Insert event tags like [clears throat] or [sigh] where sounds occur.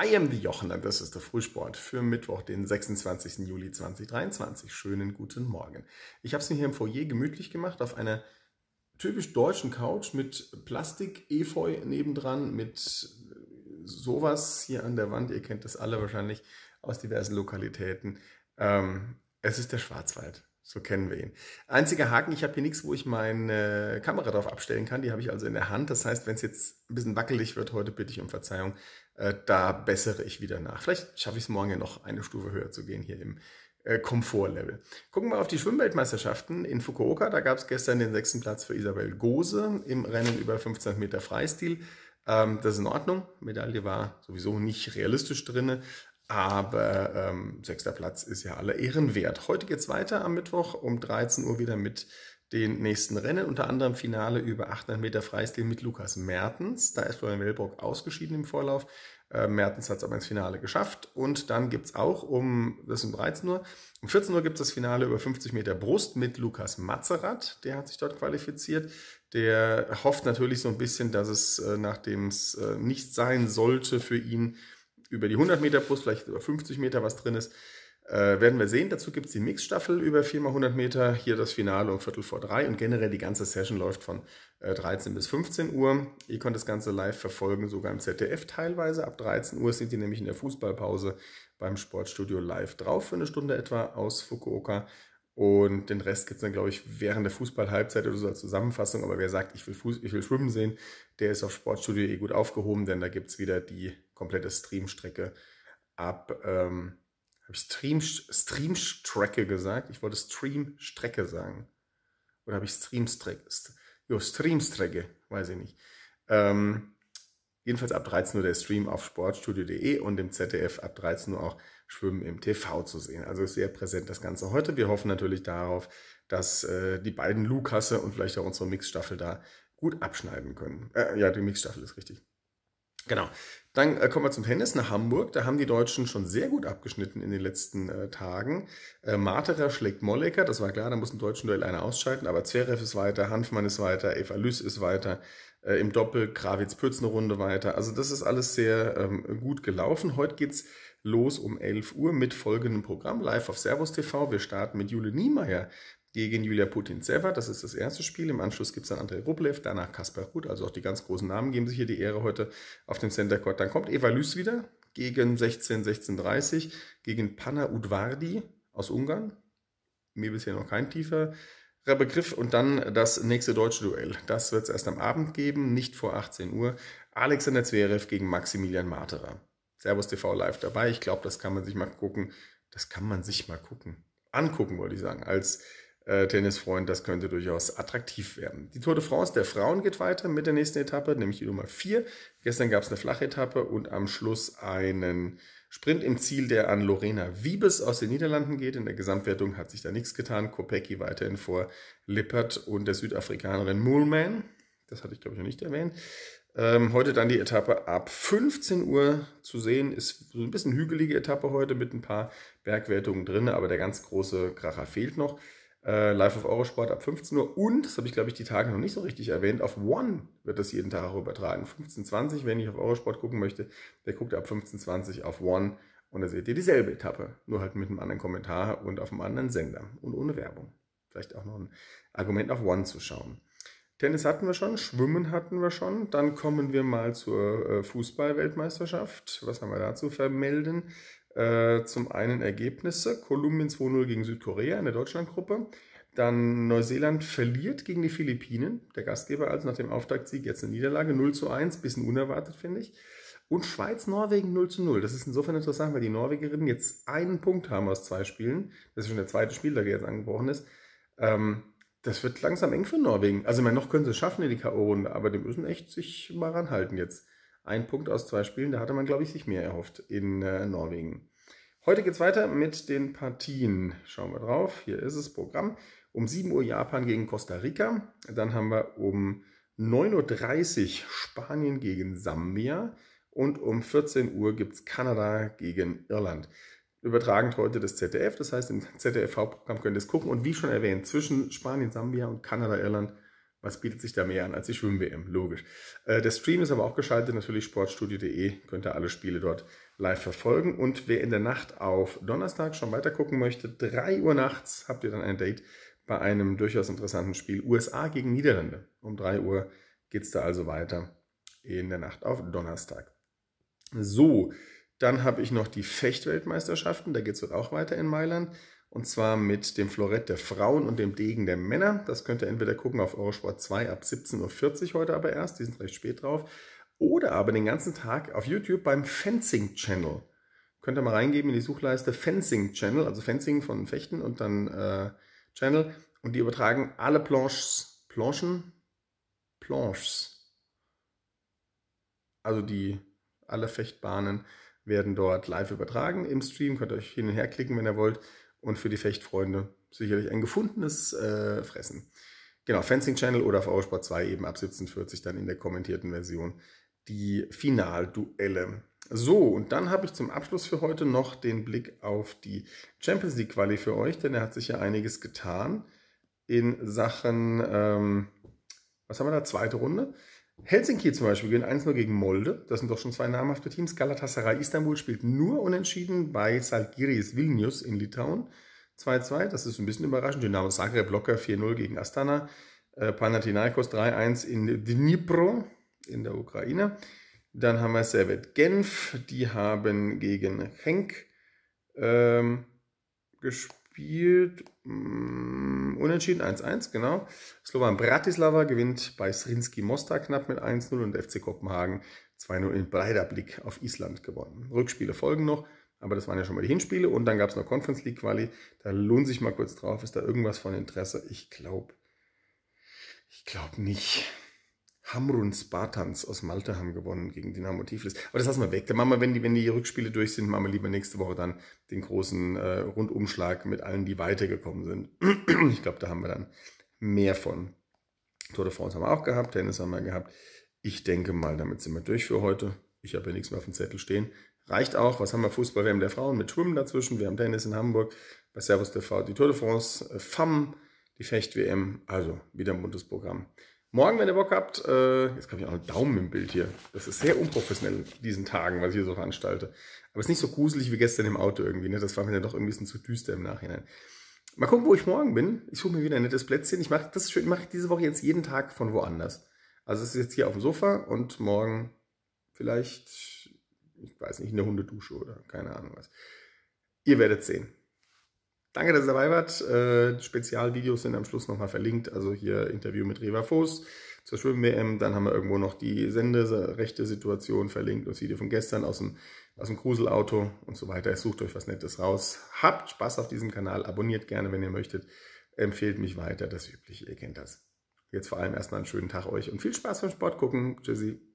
I am the Jochen und das ist der Frühsport für Mittwoch, den 26. Juli 2023. Schönen guten Morgen. Ich habe es mir hier im Foyer gemütlich gemacht auf einer typisch deutschen Couch mit Plastik-Efeu nebendran, mit äh, sowas hier an der Wand. Ihr kennt das alle wahrscheinlich aus diversen Lokalitäten. Ähm, es ist der Schwarzwald. So kennen wir ihn. Einziger Haken, ich habe hier nichts, wo ich meine Kamera drauf abstellen kann. Die habe ich also in der Hand. Das heißt, wenn es jetzt ein bisschen wackelig wird heute, bitte ich um Verzeihung. Äh, da bessere ich wieder nach. Vielleicht schaffe ich es morgen ja noch eine Stufe höher zu gehen hier im äh, Komfortlevel. Gucken wir auf die Schwimmweltmeisterschaften in Fukuoka. Da gab es gestern den sechsten Platz für Isabel Gose im Rennen über 15 Meter Freistil ähm, das ist in Ordnung. Medaille war sowieso nicht realistisch drin, aber ähm, sechster Platz ist ja alle Ehren wert. Heute geht's weiter am Mittwoch um 13 Uhr wieder mit den nächsten Rennen, unter anderem Finale über 800 Meter Freistil mit Lukas Mertens. Da ist Florian Wellbrock ausgeschieden im Vorlauf. Äh, Mertens hat es aber ins Finale geschafft. Und dann gibt's auch um, das ist 13 Uhr, um 14 Uhr gibt's das Finale über 50 Meter Brust mit Lukas Mazerat. Der hat sich dort qualifiziert. Der hofft natürlich so ein bisschen, dass es, äh, nachdem es äh, nicht sein sollte für ihn, über die 100 Meter Brust, vielleicht über 50 Meter was drin ist, äh, werden wir sehen. Dazu gibt es die Mixstaffel über 4x100 Meter, hier das Finale um Viertel vor drei und generell die ganze Session läuft von äh, 13 bis 15 Uhr. Ihr könnt das Ganze live verfolgen, sogar im ZDF teilweise. Ab 13 Uhr sind die nämlich in der Fußballpause beim Sportstudio live drauf für eine Stunde etwa aus Fukuoka. Und den Rest gibt es dann, glaube ich, während der Fußballhalbzeit oder so als Zusammenfassung. Aber wer sagt, ich will, Fuß, ich will schwimmen sehen, der ist auf Sportstudio eh gut aufgehoben, denn da gibt es wieder die komplette Streamstrecke ab. Ähm, Habe ich Stream, Streamstrecke gesagt? Ich wollte Streamstrecke sagen. Oder habe ich Streamstrecke? Jo, Streamstrecke, weiß ich nicht. Ähm, jedenfalls ab 13 Uhr der Stream auf sportstudio.de und im ZDF ab 13 Uhr auch Schwimmen im TV zu sehen. Also sehr präsent das Ganze heute. Wir hoffen natürlich darauf, dass äh, die beiden Lukasse und vielleicht auch unsere Mixstaffel da gut abschneiden können. Äh, ja, die Mixstaffel ist richtig. Genau. Dann äh, kommen wir zum Tennis nach Hamburg. Da haben die Deutschen schon sehr gut abgeschnitten in den letzten äh, Tagen. Äh, Materer schlägt Mollecker, das war klar, da muss ein deutschen Duell einer ausschalten. Aber Zverev ist weiter, Hanfmann ist weiter, Eva Lüß ist weiter, äh, im Doppel Krawitz-Pütz Runde weiter. Also das ist alles sehr ähm, gut gelaufen. Heute geht geht's los um 11 Uhr mit folgendem Programm live auf Servus TV. Wir starten mit Jule Niemeyer gegen Julia putin Putintseva. Das ist das erste Spiel. Im Anschluss gibt es dann Andrei Rublev, danach Kaspar Ruth. Also auch die ganz großen Namen geben sich hier die Ehre heute auf dem Center Court. Dann kommt Eva Lüß wieder gegen 16, 16, 30 gegen Panna Udvardi aus Ungarn. Mir bisher noch kein tiefer Begriff. Und dann das nächste deutsche Duell. Das wird es erst am Abend geben, nicht vor 18 Uhr. Alexander Zverev gegen Maximilian Materer. Servus TV live dabei. Ich glaube, das kann man sich mal gucken. Das kann man sich mal gucken. Angucken, wollte ich sagen. Als äh, Tennisfreund, das könnte durchaus attraktiv werden. Die Tour de France der Frauen geht weiter mit der nächsten Etappe, nämlich die Nummer 4. Gestern gab es eine Flachetappe und am Schluss einen Sprint im Ziel, der an Lorena Wiebes aus den Niederlanden geht. In der Gesamtwertung hat sich da nichts getan. Kopecki weiterhin vor Lippert und der Südafrikanerin Moolman. Das hatte ich, glaube ich, noch nicht erwähnt. Ähm, heute dann die Etappe ab 15 Uhr zu sehen. Ist so ein bisschen hügelige Etappe heute mit ein paar Bergwertungen drin, aber der ganz große Kracher fehlt noch. Äh, live auf Eurosport ab 15 Uhr und, das habe ich glaube ich die Tage noch nicht so richtig erwähnt, auf One wird das jeden Tag auch übertragen. 15.20, wenn ich auf Eurosport gucken möchte, der guckt ab 15.20 Uhr auf One und da seht ihr dieselbe Etappe, nur halt mit einem anderen Kommentar und auf einem anderen Sender und ohne Werbung. Vielleicht auch noch ein Argument auf One zu schauen. Tennis hatten wir schon, Schwimmen hatten wir schon. Dann kommen wir mal zur äh, Fußballweltmeisterschaft. Was haben wir da zu vermelden? Äh, zum einen Ergebnisse: Kolumbien 2-0 gegen Südkorea in der Deutschlandgruppe. Dann Neuseeland verliert gegen die Philippinen, der Gastgeber also nach dem Auftaktsieg jetzt eine Niederlage 0 zu 1, bisschen unerwartet finde ich. Und Schweiz-Norwegen 0 zu 0. Das ist insofern interessant, weil die Norwegerinnen jetzt einen Punkt haben aus zwei Spielen. Das ist schon der zweite Spiel, der jetzt angebrochen ist. Ähm, das wird langsam eng für Norwegen. Also, ich meine, noch können sie es schaffen in die K.O.-Runde, aber die müssen echt sich mal ranhalten jetzt. Ein Punkt aus zwei Spielen, da hatte man, glaube ich, sich mehr erhofft in äh, Norwegen. Heute geht es weiter mit den Partien. Schauen wir drauf. Hier ist das Programm. Um 7 Uhr Japan gegen Costa Rica. Dann haben wir um 9.30 Uhr Spanien gegen Sambia. Und um 14 Uhr gibt es Kanada gegen Irland übertragend heute das ZDF. Das heißt, im ZDF-Hauptprogramm könnt ihr es gucken. Und wie schon erwähnt, zwischen Spanien, Sambia und Kanada, Irland, was bietet sich da mehr an als die Schwimm-WM? Logisch. Äh, der Stream ist aber auch geschaltet, natürlich sportstudio.de, könnt ihr alle Spiele dort live verfolgen. Und wer in der Nacht auf Donnerstag schon weiter gucken möchte, 3 Uhr nachts habt ihr dann ein Date bei einem durchaus interessanten Spiel USA gegen Niederlande. Um 3 Uhr geht es da also weiter in der Nacht auf Donnerstag. So, dann habe ich noch die Fechtweltmeisterschaften, da geht es auch weiter in Mailand. Und zwar mit dem Florett der Frauen und dem Degen der Männer. Das könnt ihr entweder gucken auf Eurosport 2 ab 17.40 Uhr heute aber erst, die sind recht spät drauf. Oder aber den ganzen Tag auf YouTube beim Fencing Channel. Könnt ihr mal reingeben in die Suchleiste Fencing Channel, also Fencing von Fechten und dann äh, Channel. Und die übertragen alle Planches, Planchen, Planches. Also die, alle Fechtbahnen werden dort live übertragen im Stream. Könnt ihr euch hin und her klicken, wenn ihr wollt. Und für die Fechtfreunde sicherlich ein gefundenes äh, Fressen. Genau, Fencing Channel oder VO Sport 2 eben ab 17.40 dann in der kommentierten Version die Finalduelle. So, und dann habe ich zum Abschluss für heute noch den Blick auf die Champions League Quali für euch, denn da hat sich ja einiges getan in Sachen, ähm, was haben wir da, zweite Runde. Helsinki zum Beispiel gewinnt 1-0 gegen Molde. Das sind doch schon zwei namhafte Teams. Galatasaray Istanbul spielt nur unentschieden bei Salgiris Vilnius in Litauen. 2-2, das ist ein bisschen überraschend. Dynamo Zagreb locker 4-0 gegen Astana. Äh, Panathinaikos 3-1 in Dnipro in der Ukraine. Dann haben wir Servet Genf, die haben gegen Henk ähm, gespielt gespielt. Mm, unentschieden 1-1, genau. Slovan Bratislava gewinnt bei Srinski Mostar knapp mit 1-0 und FC Kopenhagen 2-0 in breiter Blick auf Island gewonnen. Rückspiele folgen noch, aber das waren ja schon mal die Hinspiele. Und dann gab es noch Conference League Quali. Da lohnt sich mal kurz drauf. Ist da irgendwas von Interesse? Ich glaube, ich glaube nicht. Hamrun Spartans aus Malta haben gewonnen gegen Dynamo Tiflis. Aber das lassen wir weg. Dann machen wir, wenn die, wenn die Rückspiele durch sind, machen wir lieber nächste Woche dann den großen äh, Rundumschlag mit allen, die weitergekommen sind. [clears throat] ich glaube, da haben wir dann mehr von. Tour de France haben wir auch gehabt, Tennis haben wir gehabt. Ich denke mal, damit sind wir durch für heute. Ich habe ja nichts mehr auf dem Zettel stehen. Reicht auch. Was haben wir? Fußball, wir haben der Frauen mit Schwimmen dazwischen. Wir haben Tennis in Hamburg. Bei Servus TV die Tour de France, äh, FAM, die Fecht-WM. Also wieder ein buntes Programm. Morgen, wenn ihr Bock habt, äh, jetzt habe ich auch einen Daumen im Bild hier. Das ist sehr unprofessionell diesen Tagen, was ich hier so veranstalte. Aber es ist nicht so gruselig wie gestern im Auto irgendwie. Ne? Das war mir dann doch ein bisschen zu düster im Nachhinein. Mal gucken, wo ich morgen bin. Ich suche mir wieder ein nettes Plätzchen. Ich mache das schön, mache ich diese Woche jetzt jeden Tag von woanders. Also es ist jetzt hier auf dem Sofa und morgen vielleicht, ich weiß nicht, in der Hundedusche oder keine Ahnung was. Ihr werdet sehen. Danke, dass ihr dabei wart. Äh, Spezialvideos sind am Schluss nochmal verlinkt. Also hier Interview mit Reva Voss zur schwimm wm Dann haben wir irgendwo noch die senderechte Situation verlinkt, das Video von gestern aus dem, aus dem Gruselauto und so weiter. Sucht euch was Nettes raus. Habt Spaß auf diesem Kanal. Abonniert gerne, wenn ihr möchtet. Empfehlt mich weiter. Das Übliche, ihr kennt das. Jetzt vor allem erstmal einen schönen Tag euch und viel Spaß beim Sport gucken. Tschüssi.